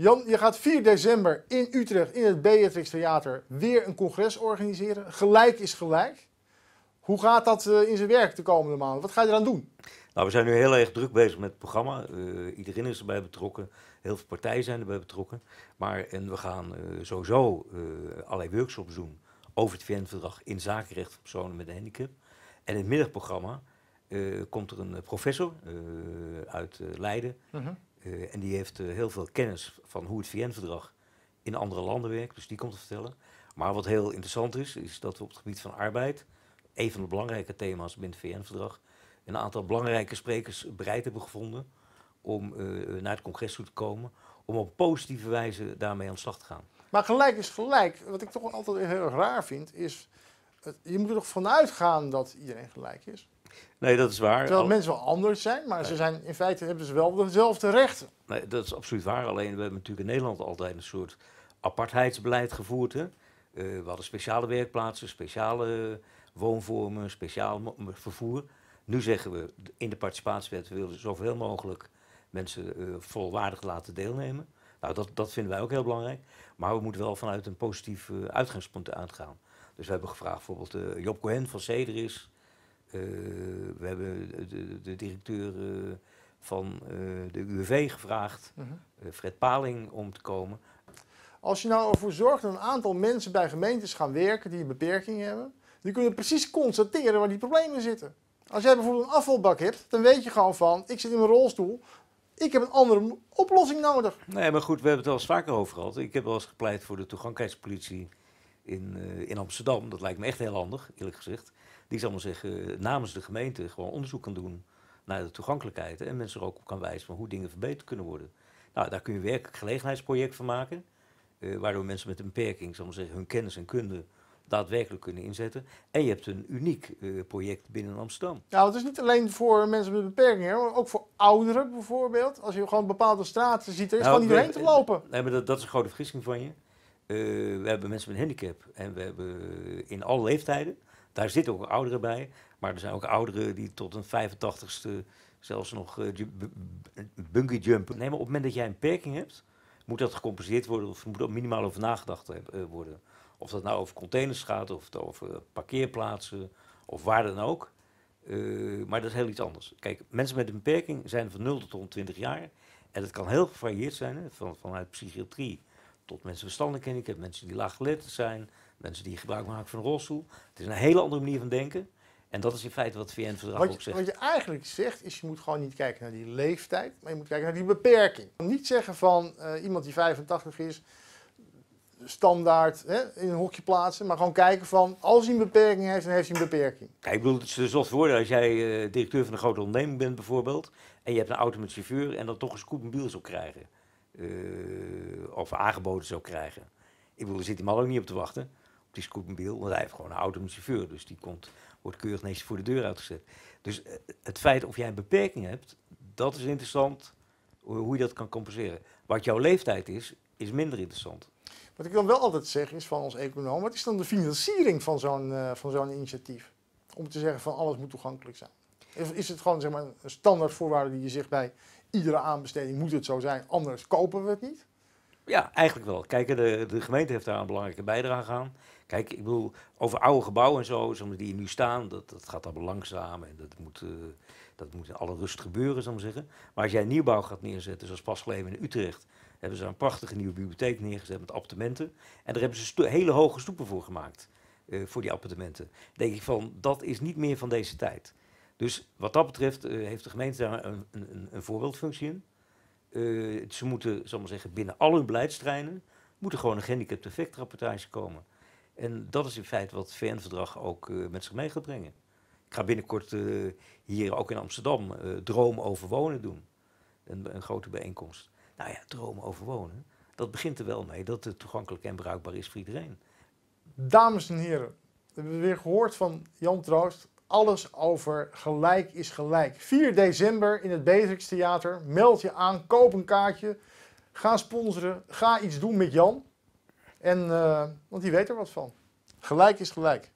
Jan, je gaat 4 december in Utrecht in het Beatrix Theater weer een congres organiseren. Gelijk is gelijk. Hoe gaat dat eh, in zijn werk de komende maanden? Wat ga je eraan doen? Nou, we zijn nu heel erg druk bezig met het programma. Eh, iedereen is erbij betrokken. Heel veel partijen zijn erbij betrokken. Maar en we gaan eh, sowieso uh, allerlei workshops doen over het VN-verdrag in zakenrecht van personen met een handicap. En in het middagprogramma komt er een professor uit Leiden. Mhm. Eh, en die heeft eh, heel veel kennis van hoe het VN-verdrag in andere landen werkt, dus die komt te vertellen. Maar wat heel interessant is, is dat we op het gebied van arbeid, een van de belangrijke thema's binnen het VN-verdrag, een aantal belangrijke sprekers bereid hebben gevonden om eh, naar het congres toe te komen, om op positieve wijze daarmee aan de slag te gaan. Maar gelijk is gelijk. Wat ik toch altijd heel erg raar vind, is, je moet er toch vanuit gaan dat iedereen gelijk is. Nee, dat is waar. Terwijl mensen wel anders zijn, maar ze zijn, in feite hebben ze wel dezelfde rechten. Nee, dat is absoluut waar. Alleen we hebben natuurlijk in Nederland altijd een soort apartheidsbeleid gevoerd. Hè? Eh, we hadden speciale werkplaatsen, speciale woonvormen, speciaal vervoer. Nu zeggen we in de participatiewet, we willen zoveel mogelijk mensen eh, volwaardig laten deelnemen. Nou, dat, dat vinden wij ook heel belangrijk. Maar we moeten wel vanuit een positief eh, uitgangspunt uitgaan. Dus we hebben gevraagd bijvoorbeeld Job Cohen van Cederis, eh, we hebben de, directeur eh, van eh, de UWV gevraagd, mhm. Fred Paling, om te komen. Als je nou ervoor zorgt dat een aantal mensen bij gemeentes gaan werken die een beperking hebben, die kunnen precies constateren waar die problemen zitten. Als jij bijvoorbeeld een afvalbak hebt, dan weet je gewoon van, ik zit in mijn rolstoel, ik heb een andere oplossing nodig. Nee, maar goed, we hebben het al eens vaker over gehad. Ik heb wel eens gepleit voor de toegankelijkheidspolitie in, eh, in Amsterdam, dat lijkt me echt heel handig, eerlijk gezegd, die zal maar zeggen, eh, namens de gemeente gewoon onderzoek kan doen naar de toegankelijkheid. En mensen er ook op kan wijzen van hoe dingen verbeterd kunnen worden. Nou, daar kun je werkelijk gelegenheidsproject van maken. Eh, waardoor mensen met een beperking, zal maar zeggen, hun kennis en kunde daadwerkelijk kunnen inzetten. En je hebt een uniek project binnen Amsterdam. Nou, het is niet alleen voor mensen met beperkingen, maar ook voor ouderen bijvoorbeeld. Als je gewoon bepaalde straten ziet, er is nou, gewoon gewoon doorheen te lopen. Nee, maar dat, dat is een grote vergissing van je. Eh, we hebben mensen met een handicap en we hebben in alle leeftijden. Daar zitten ook ouderen bij, maar er zijn ook ouderen die tot een 85ste zelfs nog uh, bungee jumpen. Nee, maar op het moment dat jij een beperking hebt, moet dat gecompenseerd worden of moet er minimaal over nagedacht eh, worden. Of dat nou over containers gaat, of het over parkeerplaatsen, of waar dan ook. maar dat is heel iets anders. Kijk, mensen met een beperking zijn van 0 tot 120 jaar. En dat kan heel gevarieerd zijn, hè? vanuit psychiatrie tot mensen ik handicap, mensen die laaggeletterd zijn, mensen die gebruik maken van een rolstoel. Het is een hele andere manier van denken. En dat is in feite wat het VN-verdrag ook zegt. Wat je eigenlijk zegt, is je moet gewoon niet kijken naar die leeftijd, maar je moet kijken naar die beperking. Niet zeggen van eh, iemand die 85 is, standaard hè, in een hokje plaatsen. Maar gewoon kijken van, als hij een beperking heeft, dan heeft hij een beperking. Kijk, ik bedoel, het is dus wat voor als jij eh, directeur van een grote onderneming bent bijvoorbeeld... en je hebt een auto met chauffeur en dan toch een scootmobiel zou krijgen eh, of aangeboden zou krijgen. Ik bedoel, er zit die man ook niet op te wachten, op die scootmobiel, want hij heeft gewoon een auto met chauffeur. Dus die komt, wordt keurig netjes voor de deur uitgezet. Dus eh, het feit of jij een beperking hebt, dat is interessant hoe, je dat kan compenseren. Wat jouw leeftijd is, is minder interessant. Wat ik dan wel altijd zeg is van ons econoom, wat is dan de financiering van zo'n eh, van zo'n initiatief? Om te zeggen van alles moet toegankelijk zijn. Is, is het gewoon zeg maar, een standaardvoorwaarde die je zich bij iedere aanbesteding moet het zo zijn, anders kopen we het niet? Ja, eigenlijk wel. Kijk, de, de gemeente heeft daar een belangrijke bijdrage aan. Kijk, ik bedoel, over oude gebouwen en zo, die nu staan, dat, dat gaat allemaal langzaam en dat moet, eh, dat moet in alle rust gebeuren, zou ik zeggen. Maar als jij nieuwbouw gaat neerzetten, zoals pas geleden in Utrecht, hebben ze een prachtige nieuwe bibliotheek neergezet met appartementen. En daar hebben ze hele hoge stoepen voor gemaakt, eh, voor die appartementen. Dan denk ik van, dat is niet meer van deze tijd. Dus wat dat betreft eh, heeft de gemeente daar een, een, een voorbeeldfunctie in. Eh, ze moeten, zal maar zeggen, binnen al hun beleidstreinen moet gewoon een gehandicapte effectrapportage komen. En dat is in feite wat het VN-verdrag ook eh, met zich mee gaat brengen. Ik ga binnenkort hier ook in Amsterdam Droom over wonen doen. Een, een grote bijeenkomst. Nou ja, Droom over wonen, dat begint er wel mee dat het toegankelijk en bruikbaar is voor iedereen. Dames en heren, we hebben weer gehoord van Jan Troost, alles over gelijk is gelijk. 4 december in het Beatrix Theater. Meld je aan, koop een kaartje. Ga sponsoren, ga iets doen met Jan. En, eh, want die weet er wat van. Gelijk is gelijk.